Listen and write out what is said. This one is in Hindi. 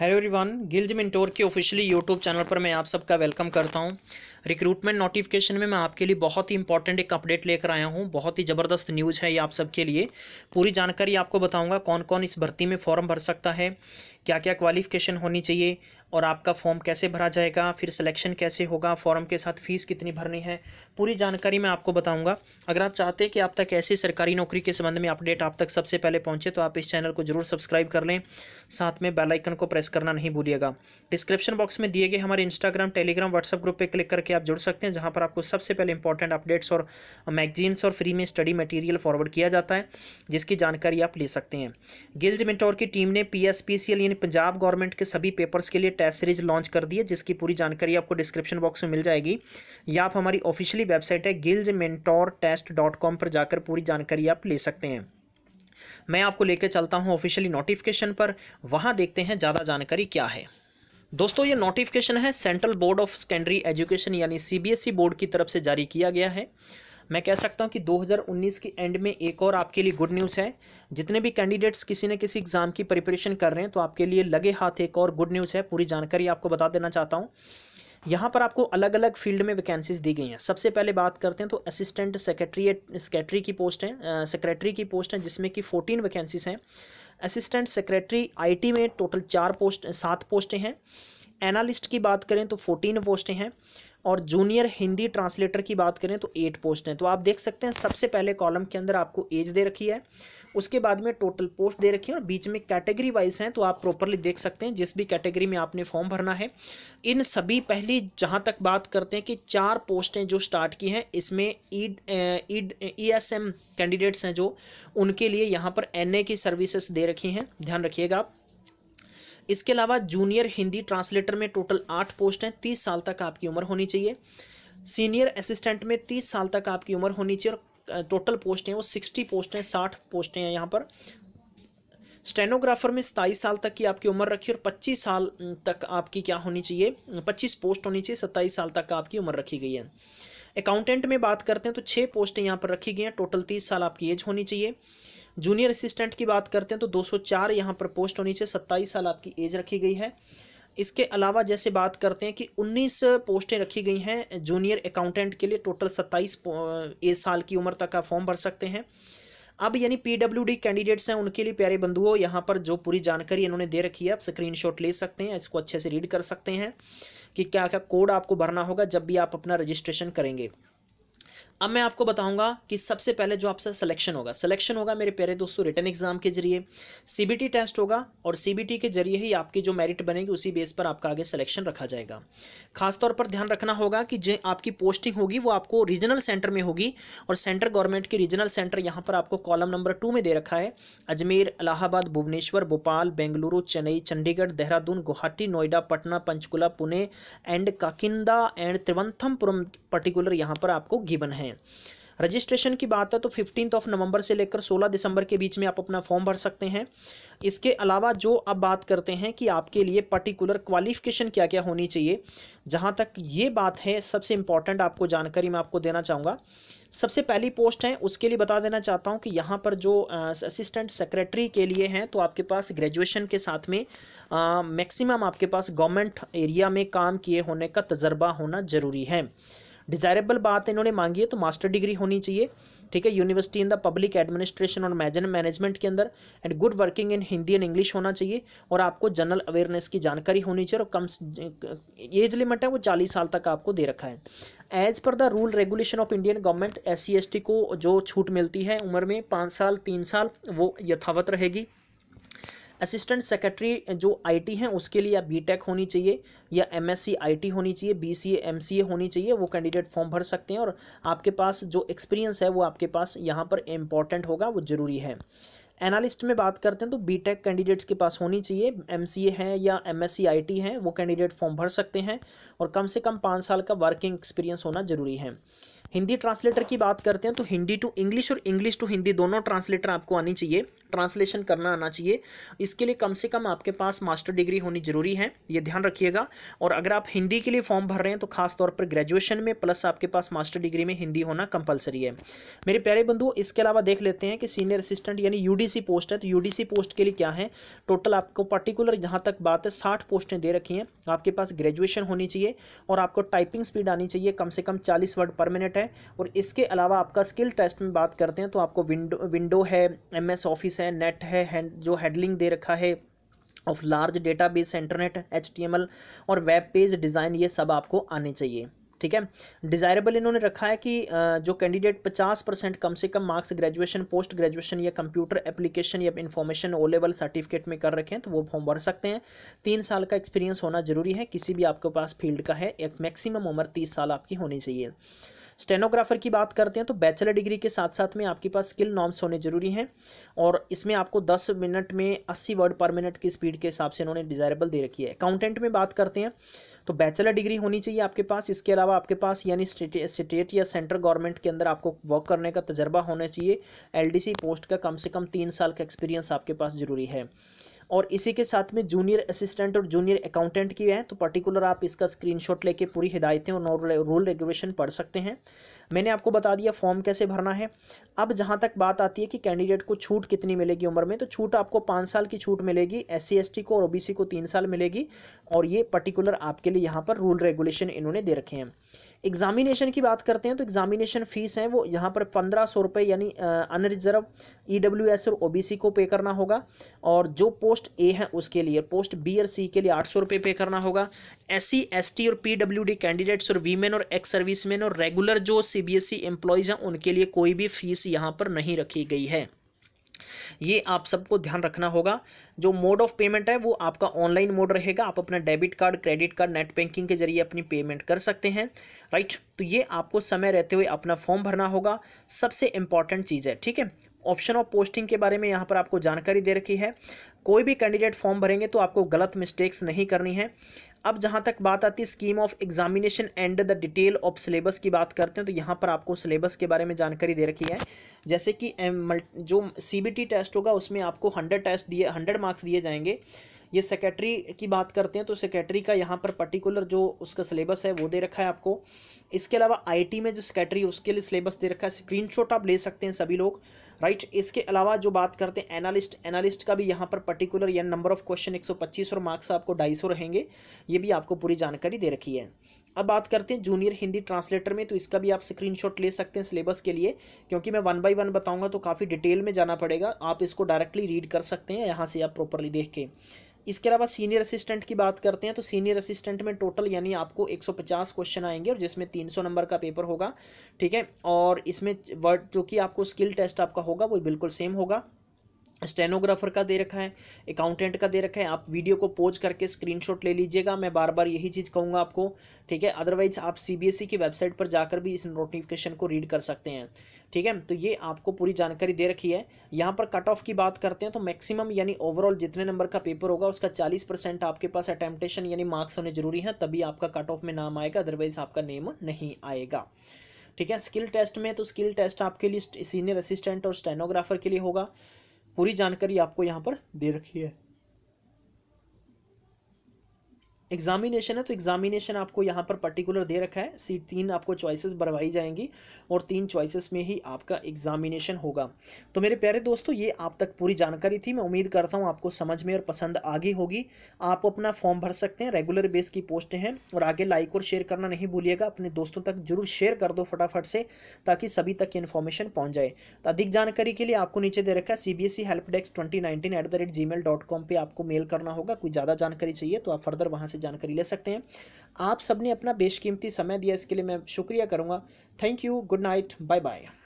हेलो एवरीवन गिल्ज मिनटोर के ऑफिशियली यूट्यूब चैनल पर मैं आप सबका वेलकम करता हूं रिक्रूटमेंट नोटिफिकेशन में मैं आपके लिए बहुत ही इंपॉर्टेंट एक अपडेट लेकर आया हूँ बहुत ही ज़बरदस्त न्यूज़ है ये आप सबके लिए पूरी जानकारी आपको बताऊँगा कौन कौन इस भर्ती में फॉर्म भर सकता है क्या क्या क्वालिफिकेशन होनी चाहिए और आपका फॉर्म कैसे भरा जाएगा फिर सिलेक्शन कैसे होगा फॉर्म के साथ फ़ीस कितनी भरनी है पूरी जानकारी मैं आपको बताऊंगा अगर आप चाहते हैं कि आप तक ऐसी सरकारी नौकरी के संबंध में अपडेट आप तक सबसे पहले पहुंचे तो आप इस चैनल को जरूर सब्सक्राइब कर लें साथ में बेलाइकन को प्रेस करना नहीं भूलिएगा डिस्क्रिप्शन बॉक्स में दिए गए हमारे इंस्टाग्राम टेलीग्राम व्हाट्सअप ग्रुप पर क्लिक करके आप जुड़ सकते हैं जहाँ पर आपको सबसे पहले इंपॉर्टेंट अपडेट्स और मैगजीन्स और फ्री में स्टडी मटेरियल फॉरवर्ड किया जाता है जिसकी जानकारी आप ले सकते हैं गिल्ज मिटोर की टीम ने पी यानी पंजाब गवर्नमेंट के सभी पेपर्स के लिए टेस्ट सीरीज लॉन्च कर दी है जिसकी पूरी जानकारी आपको डिस्क्रिप्शन बॉक्स में मिल जाएगी या आप हमारी ऑफिशियली वेबसाइट है गिल्ज मेंटोर टेस्ट डॉट कॉम पर जाकर पूरी जानकारी आप ले सकते हैं मैं आपको लेकर चलता हूं ऑफिशियली नोटिफिकेशन पर वहां देखते हैं ज़्यादा जानकारी क्या है दोस्तों ये नोटिफिकेशन है central board of secondary education यानी सीबीएसई बोर्ड e की तरफ से जारी किया गया है मैं कह सकता हूँ कि 2019 के एंड में एक और आपके लिए गुड न्यूज़ है जितने भी कैंडिडेट्स किसी न किसी एग्ज़ाम की प्रिपरेशन कर रहे हैं तो आपके लिए लगे हाथ एक और गुड न्यूज़ है पूरी जानकारी आपको बता देना चाहता हूँ यहाँ पर आपको अलग अलग फील्ड में वैकेंसीज दी गई हैं सबसे पहले बात करते हैं तो असिस्टेंट सेक्रेटरी सेक्रेटरी की पोस्ट है सेक्रेटरी की पोस्ट है जिसमें कि फोर्टीन वैकेंसीज हैं असिस्टेंट सेक्रेटरी आईटी में टोटल चार पोस्ट सात पोस्टें हैं एनालिस्ट की बात करें तो फोर्टीन पोस्टें हैं और जूनियर हिंदी ट्रांसलेटर की बात करें तो एट पोस्ट हैं तो आप देख सकते हैं सबसे पहले कॉलम के अंदर आपको एज दे रखी है उसके बाद में टोटल पोस्ट दे रखी है और बीच में कैटेगरी वाइज हैं तो आप प्रॉपरली देख सकते हैं जिस भी कैटेगरी में आपने फॉर्म भरना है इन सभी पहली जहाँ तक बात करते हैं कि चार पोस्टें जो स्टार्ट की हैं इसमें ईड ईड ई एस एम कैंडिडेट्स हैं जो उनके लिए यहाँ पर एन ए की सर्विसेस दे रखी हैं ध्यान रखिएगा आप इसके अलावा जूनियर हिंदी ट्रांसलेटर में टोटल आठ पोस्ट हैं तीस साल तक आपकी उम्र होनी चाहिए सीनियर असिस्टेंट में तीस साल तक आपकी उम्र होनी चाहिए और टोटल पोस्ट हैं वो सिक्सटी पोस्ट हैं साठ पोस्टें हैं यहाँ पर स्टेनोग्राफर में सताईस साल तक की आपकी उम्र रखी और पच्चीस साल तक आपकी क्या होनी चाहिए पच्चीस पोस्ट होनी चाहिए सत्ताईस साल तक आपकी उम्र रखी गई है अकाउंटेंट में बात करते हैं तो छः पोस्टें यहाँ पर रखी गई हैं टोटल तीस साल आपकी एज होनी चाहिए जूनियर असिस्टेंट की बात करते हैं तो 204 सौ यहाँ पर पोस्ट होनी चाहिए सत्ताईस साल आपकी एज रखी गई है इसके अलावा जैसे बात करते हैं कि 19 पोस्टें रखी गई हैं जूनियर अकाउंटेंट के लिए टोटल 27 ए साल की उम्र तक का फॉर्म भर सकते हैं अब यानी पीडब्ल्यूडी कैंडिडेट्स हैं उनके लिए प्यारे बंधुओं यहाँ पर जो पूरी जानकारी इन्होंने दे रखी है आप स्क्रीनशॉट ले सकते हैं इसको अच्छे से रीड कर सकते हैं कि क्या क्या कोड आपको भरना होगा जब भी आप अपना रजिस्ट्रेशन करेंगे अब मैं आपको बताऊंगा कि सबसे पहले जो आपसे सिलेक्शन होगा सिलेक्शन होगा मेरे प्यारे दोस्तों रिटर्न एग्जाम के जरिए सीबीटी टेस्ट होगा और सीबीटी के जरिए ही आपकी जो मेरिट बनेगी उसी बेस पर आपका आगे सिलेक्शन रखा जाएगा खासतौर पर ध्यान रखना होगा कि जो आपकी पोस्टिंग होगी वो आपको रीजनल सेंटर में होगी और सेंटर गवर्नमेंट के रीजनल सेंटर यहाँ पर आपको कॉलम नंबर टू में दे रखा है Ajmer Allahabad Bhubaneswar Bhopal Bengaluru Chennai Chandigarh Dehradun Guwahati Noida Patna Panchkula Pune and Kakinada and Thiruvananthapuram particular यहाँ पर आपको गिवन है हैं रजिस्ट्रेशन की बात है तो फिफ्टीन ऑफ नवंबर से लेकर सोलह दिसंबर के बीच में आप अपना फॉर्म भर सकते हैं इसके अलावा जो आप बात करते हैं कि आपके लिए पर्टिकुलर क्वालिफिकेशन क्या क्या होनी चाहिए जहाँ तक ये बात है सबसे इम्पॉर्टेंट आपको जानकारी मैं आपको देना चाहूँगा सबसे पहली पोस्ट है उसके लिए बता देना चाहता हूँ कि यहाँ पर जो असिस्टेंट सेक्रेटरी के लिए हैं तो आपके पास ग्रेजुएशन के साथ में मैक्सिमम आपके पास गवर्नमेंट एरिया में काम किए होने का तजर्बा होना ज़रूरी है डिजायरेबल बात इन्होंने मांगी है तो मास्टर डिग्री होनी चाहिए ठीक है university in the public administration और मैजन मैनेजमेंट के अंदर and good working in Hindi and English होना चाहिए और आपको जनरल अवेयरनेस की जानकारी होनी चाहिए और कम एज लिमिट है वो चालीस साल तक आपको दे रखा है as per the rule regulation of Indian government S C को जो छूट मिलती है उम्र में पाँच साल तीन साल वो यथावत रहेगी असिस्टेंट सेक्रेटरी जो आईटी हैं उसके लिए या बीटेक होनी चाहिए या एमएससी आईटी होनी चाहिए बीसीए एमसीए होनी चाहिए वो कैंडिडेट फॉर्म भर सकते हैं और आपके पास जो एक्सपीरियंस है वो आपके पास यहाँ पर इम्पॉर्टेंट होगा वो ज़रूरी है एनालिस्ट में बात करते हैं तो बीटेक कैंडिडेट्स के पास होनी चाहिए एमसीए हैं या एमएससी आईटी हैं वो कैंडिडेट फॉर्म भर सकते हैं और कम से कम पाँच साल का वर्किंग एक्सपीरियंस होना ज़रूरी है हिंदी ट्रांसलेटर की बात करते हैं तो हिंदी टू इंग्लिश और इंग्लिश टू हिंदी दोनों ट्रांसलेटर आपको आनी चाहिए ट्रांसलेशन करना आना चाहिए इसके लिए कम से कम आपके पास मास्टर डिग्री होनी जरूरी है ये ध्यान रखिएगा और अगर आप हिंदी के लिए फॉर्म भर रहे हैं तो खास तौर पर ग्रेजुएशन में प्लस आपके पास मास्टर डिग्री में हिंदी होना कंपलसरी है मेरे प्यारे बंधु इसके अलावा देख लेते हैं कि सीनियर असिस्टेंट यानी यू पोस्ट है तो यू पोस्ट के लिए क्या है टोटल आपको पर्टिकुलर जहाँ तक बात है साठ पोस्टें दे रखी हैं आपके पास ग्रेजुएशन होनी चाहिए और आपको टाइपिंग स्पीड आनी चाहिए कम से कम चालीस वर्ड पर मिनट इंपॉर्टेंट है और इसके अलावा आपका स्किल टेस्ट में बात करते हैं तो आपको विंडो विंडो है एम एस ऑफिस है नेट है, है जो हैडलिंग दे रखा है of large data base internet एच और वेब पेज डिज़ाइन ये सब आपको आने चाहिए ठीक है डिज़ायरेबल इन्होंने रखा है कि जो कैंडिडेट 50 परसेंट कम से कम मार्क्स ग्रेजुएशन पोस्ट ग्रेजुएशन या कंप्यूटर एप्लीकेशन या इन्फॉर्मेशन ओ लेवल सर्टिफिकेट में कर रखे हैं तो वो फॉर्म भर सकते हैं तीन साल का एक्सपीरियंस होना जरूरी है किसी भी आपके पास फील्ड का है एक मैक्सिमम उम्र तीस साल आपकी होनी चाहिए स्टेनोग्राफर की बात करते हैं तो बैचलर डिग्री के साथ साथ में आपके पास स्किल नॉर्म्स होने जरूरी हैं और इसमें आपको दस मिनट में अस्सी वर्ड पर मिनट की स्पीड के हिसाब से इन्होंने डिजायरेबल दे रखी है अकाउंटेंट में बात करते हैं तो बैचलर डिग्री होनी चाहिए आपके पास इसके अलावा आपके पास यानी स्टेट या सेंट्रल गवर्नमेंट के अंदर आपको वर्क करने का तजर्बा होना चाहिए एल पोस्ट का कम से कम तीन साल का एक्सपीरियंस आपके पास ज़रूरी है और इसी के साथ में जूनियर असिस्टेंट और जूनियर अकाउंटेंट की है तो पर्टिकुलर आप इसका स्क्रीनशॉट लेके पूरी हिदायतें और रूल रेगुलेशन पढ़ सकते हैं मैंने आपको बता दिया फॉर्म कैसे भरना है अब जहाँ तक बात आती है कि कैंडिडेट को छूट कितनी मिलेगी उम्र में तो छूट आपको पाँच साल की छूट मिलेगी एस सी को और ओ को तीन साल मिलेगी और ये पर्टिकुलर आपके लिए यहाँ पर रूल रेगुलेशन इन्होंने दे रखे हैं एग्जामिनेशन की बात करते हैं तो एग्जामिनेशन फ़ीस है वो यहाँ पर पंद्रह सौ रुपये यानी unreserved E e W S और ओ बी सी को पे करना होगा और जो पोस्ट ए है उसके लिए पोस्ट बी और सी के लिए आठ सौ रुपये पे करना होगा एस सी एस टी और पी डब्ल्यू डी कैंडिडेट्स और वीमेन और एक्स सर्विसमैन और रेगुलर जो C B S E employees हैं उनके लिए कोई भी फीस यहाँ पर नहीं रखी गई है ये आप सबको ध्यान रखना होगा जो मोड ऑफ पेमेंट है वो आपका ऑनलाइन मोड रहेगा आप अपना debit card credit card net banking के जरिए अपनी पेमेंट कर सकते हैं राइट तो ये आपको समय रहते हुए अपना फॉर्म भरना होगा सबसे इंपॉर्टेंट चीज़ है ठीक है ऑप्शन ऑफ पोस्टिंग के बारे में यहाँ पर आपको जानकारी दे रखी है कोई भी कैंडिडेट फॉर्म भरेंगे तो आपको गलत मिस्टेक्स नहीं करनी है अब जहाँ तक बात आती है scheme of examination and the detail of syllabus की बात करते हैं तो यहाँ पर आपको सिलेबस के बारे में जानकारी दे रखी है जैसे कि जो सी टेस्ट होगा उसमें आपको हंड्रेड टेस्ट दिए हंड्रेड मार्क्स दिए जाएंगे ये सेक्रेटरी की बात करते हैं तो सेक्रेटरी का यहाँ पर पर्टिकुलर जो उसका सिलेबस है वो दे रखा है आपको इसके अलावा आईटी में जो सेक्रेटरी उसके लिए सिलेबस दे रखा है स्क्रीनशॉट आप ले सकते हैं सभी लोग राइट इसके अलावा जो बात करते हैं एनालिस्ट एनालिस्ट का भी यहाँ पर पर्टिकुलर या नंबर ऑफ क्वेश्चन 125 और मार्क्स आपको ढाई रहेंगे ये भी आपको पूरी जानकारी दे रखी है अब बात करते हैं जूनियर हिंदी ट्रांसलेटर में तो इसका भी आप स्क्रीनशॉट ले सकते हैं सिलेबस के लिए क्योंकि मैं वन बाई वन बताऊँगा तो काफ़ी डिटेल में जाना पड़ेगा आप इसको डायरेक्टली रीड कर सकते हैं यहाँ से आप प्रॉपरली देख के इसके अलावा सीनियर असिस्टेंट की बात करते हैं तो सीनियर असिस्टेंट में टोटल यानी आपको 150 क्वेश्चन आएंगे और जिसमें 300 नंबर का पेपर होगा ठीक है और इसमें वर्ड जो कि आपको स्किल टेस्ट आपका होगा वो बिल्कुल सेम होगा स्टेनोग्राफर का दे रखा है अकाउंटेंट का दे रखा है आप वीडियो को पोज करके स्क्रीनशॉट ले लीजिएगा मैं बार बार यही चीज़ कहूँगा आपको ठीक है अदरवाइज आप सीबीएसई e की वेबसाइट पर जाकर भी इस नोटिफिकेशन को रीड कर सकते हैं ठीक है तो ये आपको पूरी जानकारी दे रखी है यहाँ पर कट ऑफ की बात करते हैं तो मैक्सिमम यानी ओवरऑल जितने नंबर का पेपर होगा उसका चालीस परसेंट आपके पास अटैम्पटेशन यानी मार्क्स होने जरूरी हैं तभी आपका कट ऑफ में नाम आएगा अदरवाइज आपका नेम नहीं आएगा ठीक है स्किल टेस्ट में तो स्किल टेस्ट आपके लिए सीनियर असिस्टेंट और स्टेनोग्राफर के लिए होगा पूरी जानकारी आपको यहाँ पर दे रखी है एग्जामिनेशन है तो एग्जामिनेशन आपको यहाँ पर पर्टिकुलर दे रखा है सीट तीन आपको चॉइसेस भरवाई जाएंगी और तीन चॉइसेस में ही आपका एग्जामिनेशन होगा तो मेरे प्यारे दोस्तों ये आप तक पूरी जानकारी थी मैं उम्मीद करता हूँ आपको समझ में और पसंद आ गई होगी आप अपना फॉर्म भर सकते हैं रेगुलर बेस की पोस्टें हैं और आगे लाइक और शेयर करना नहीं भूलिएगा अपने दोस्तों तक जरूर शेयर कर दो फटाफट से ताकि सभी तक इन्फॉर्मेशन पहुँच जाए तो अधिक जानकारी के लिए आपको नीचे दे रखा है C B S E help desk twenty nineteen at the rate G mail dot com पर आपको मेल करना होगा कोई ज़्यादा जानकारी चाहिए तो आप फर्दर वहाँ से से जानकारी ले सकते हैं आप सबने अपना बेशकीमती समय दिया इसके लिए मैं शुक्रिया करूँगा thank you good night bye bye